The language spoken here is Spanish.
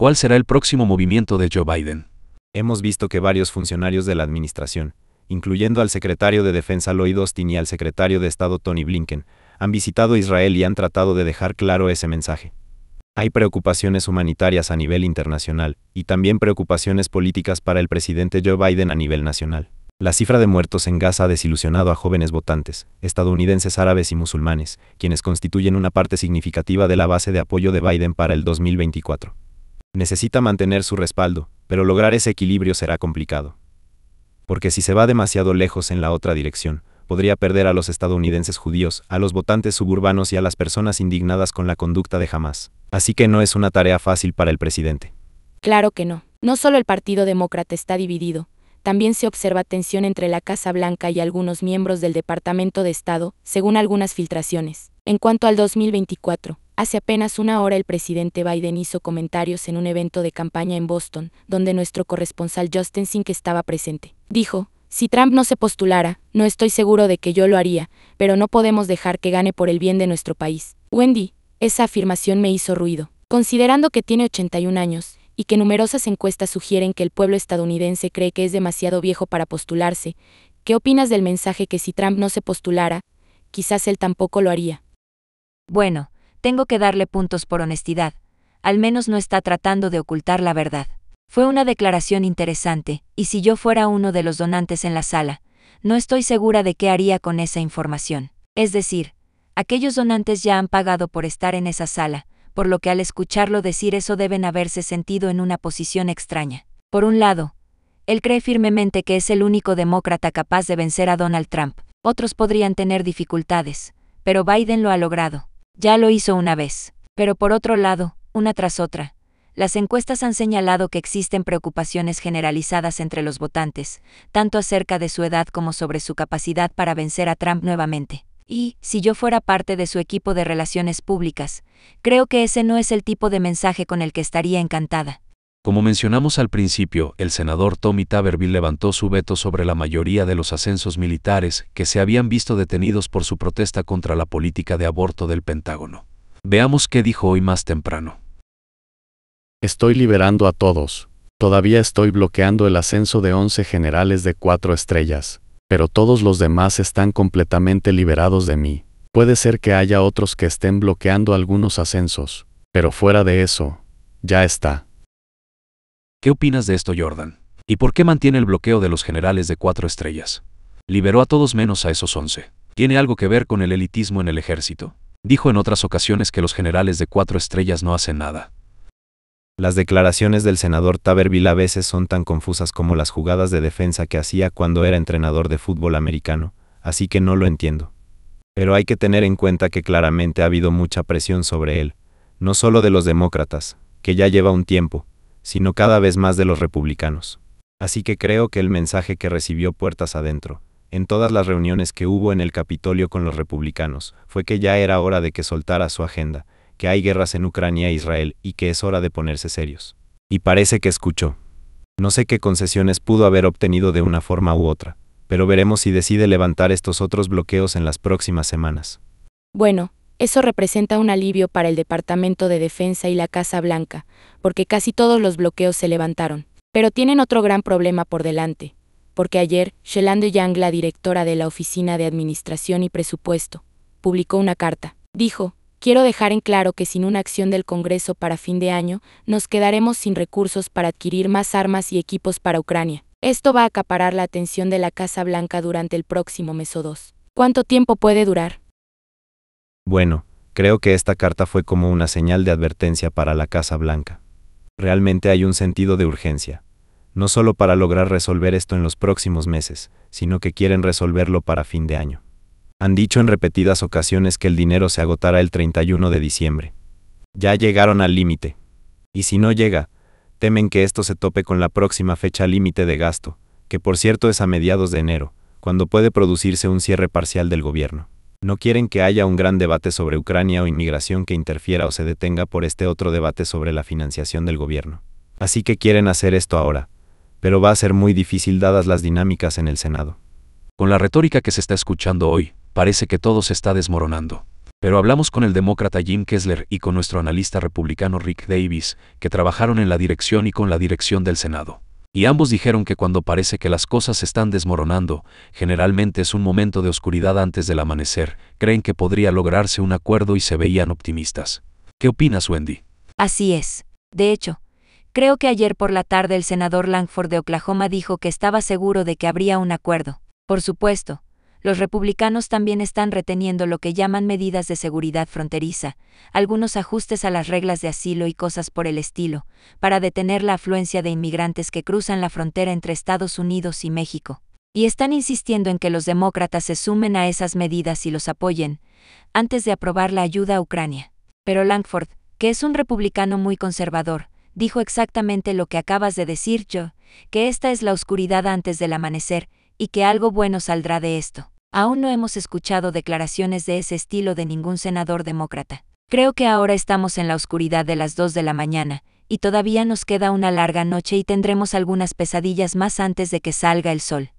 ¿Cuál será el próximo movimiento de Joe Biden? Hemos visto que varios funcionarios de la administración, incluyendo al secretario de Defensa Lloyd Austin y al secretario de Estado Tony Blinken, han visitado Israel y han tratado de dejar claro ese mensaje. Hay preocupaciones humanitarias a nivel internacional y también preocupaciones políticas para el presidente Joe Biden a nivel nacional. La cifra de muertos en Gaza ha desilusionado a jóvenes votantes, estadounidenses árabes y musulmanes, quienes constituyen una parte significativa de la base de apoyo de Biden para el 2024. Necesita mantener su respaldo, pero lograr ese equilibrio será complicado. Porque si se va demasiado lejos en la otra dirección, podría perder a los estadounidenses judíos, a los votantes suburbanos y a las personas indignadas con la conducta de Hamas. Así que no es una tarea fácil para el presidente. Claro que no. No solo el Partido Demócrata está dividido, también se observa tensión entre la Casa Blanca y algunos miembros del Departamento de Estado, según algunas filtraciones. En cuanto al 2024, Hace apenas una hora el presidente Biden hizo comentarios en un evento de campaña en Boston, donde nuestro corresponsal Justin Sink estaba presente. Dijo, si Trump no se postulara, no estoy seguro de que yo lo haría, pero no podemos dejar que gane por el bien de nuestro país. Wendy, esa afirmación me hizo ruido. Considerando que tiene 81 años, y que numerosas encuestas sugieren que el pueblo estadounidense cree que es demasiado viejo para postularse, ¿qué opinas del mensaje que si Trump no se postulara, quizás él tampoco lo haría? Bueno, tengo que darle puntos por honestidad, al menos no está tratando de ocultar la verdad. Fue una declaración interesante, y si yo fuera uno de los donantes en la sala, no estoy segura de qué haría con esa información. Es decir, aquellos donantes ya han pagado por estar en esa sala, por lo que al escucharlo decir eso deben haberse sentido en una posición extraña. Por un lado, él cree firmemente que es el único demócrata capaz de vencer a Donald Trump. Otros podrían tener dificultades, pero Biden lo ha logrado. Ya lo hizo una vez. Pero por otro lado, una tras otra, las encuestas han señalado que existen preocupaciones generalizadas entre los votantes, tanto acerca de su edad como sobre su capacidad para vencer a Trump nuevamente. Y, si yo fuera parte de su equipo de relaciones públicas, creo que ese no es el tipo de mensaje con el que estaría encantada. Como mencionamos al principio, el senador Tommy Taverville levantó su veto sobre la mayoría de los ascensos militares que se habían visto detenidos por su protesta contra la política de aborto del Pentágono. Veamos qué dijo hoy más temprano. Estoy liberando a todos. Todavía estoy bloqueando el ascenso de 11 generales de cuatro estrellas, pero todos los demás están completamente liberados de mí. Puede ser que haya otros que estén bloqueando algunos ascensos, pero fuera de eso, ya está. ¿Qué opinas de esto, Jordan? ¿Y por qué mantiene el bloqueo de los generales de cuatro estrellas? Liberó a todos menos a esos once. ¿Tiene algo que ver con el elitismo en el ejército? Dijo en otras ocasiones que los generales de cuatro estrellas no hacen nada. Las declaraciones del senador Taberville a veces son tan confusas como las jugadas de defensa que hacía cuando era entrenador de fútbol americano, así que no lo entiendo. Pero hay que tener en cuenta que claramente ha habido mucha presión sobre él, no solo de los demócratas, que ya lleva un tiempo, sino cada vez más de los republicanos. Así que creo que el mensaje que recibió puertas adentro, en todas las reuniones que hubo en el Capitolio con los republicanos, fue que ya era hora de que soltara su agenda, que hay guerras en Ucrania e Israel y que es hora de ponerse serios. Y parece que escuchó. No sé qué concesiones pudo haber obtenido de una forma u otra, pero veremos si decide levantar estos otros bloqueos en las próximas semanas. Bueno, eso representa un alivio para el Departamento de Defensa y la Casa Blanca, porque casi todos los bloqueos se levantaron. Pero tienen otro gran problema por delante, porque ayer, Shelande Yang, la directora de la Oficina de Administración y Presupuesto, publicó una carta. Dijo, quiero dejar en claro que sin una acción del Congreso para fin de año, nos quedaremos sin recursos para adquirir más armas y equipos para Ucrania. Esto va a acaparar la atención de la Casa Blanca durante el próximo mes o dos. ¿Cuánto tiempo puede durar? Bueno, creo que esta carta fue como una señal de advertencia para la Casa Blanca. Realmente hay un sentido de urgencia, no solo para lograr resolver esto en los próximos meses, sino que quieren resolverlo para fin de año. Han dicho en repetidas ocasiones que el dinero se agotará el 31 de diciembre. Ya llegaron al límite. Y si no llega, temen que esto se tope con la próxima fecha límite de gasto, que por cierto es a mediados de enero, cuando puede producirse un cierre parcial del gobierno. No quieren que haya un gran debate sobre Ucrania o inmigración que interfiera o se detenga por este otro debate sobre la financiación del gobierno. Así que quieren hacer esto ahora, pero va a ser muy difícil dadas las dinámicas en el Senado. Con la retórica que se está escuchando hoy, parece que todo se está desmoronando. Pero hablamos con el demócrata Jim Kessler y con nuestro analista republicano Rick Davis, que trabajaron en la dirección y con la dirección del Senado y ambos dijeron que cuando parece que las cosas se están desmoronando, generalmente es un momento de oscuridad antes del amanecer, creen que podría lograrse un acuerdo y se veían optimistas. ¿Qué opinas, Wendy? Así es. De hecho, creo que ayer por la tarde el senador Langford de Oklahoma dijo que estaba seguro de que habría un acuerdo. Por supuesto, los republicanos también están reteniendo lo que llaman medidas de seguridad fronteriza, algunos ajustes a las reglas de asilo y cosas por el estilo, para detener la afluencia de inmigrantes que cruzan la frontera entre Estados Unidos y México. Y están insistiendo en que los demócratas se sumen a esas medidas y los apoyen, antes de aprobar la ayuda a Ucrania. Pero Langford, que es un republicano muy conservador, dijo exactamente lo que acabas de decir, yo, que esta es la oscuridad antes del amanecer, y que algo bueno saldrá de esto. Aún no hemos escuchado declaraciones de ese estilo de ningún senador demócrata. Creo que ahora estamos en la oscuridad de las 2 de la mañana, y todavía nos queda una larga noche y tendremos algunas pesadillas más antes de que salga el sol.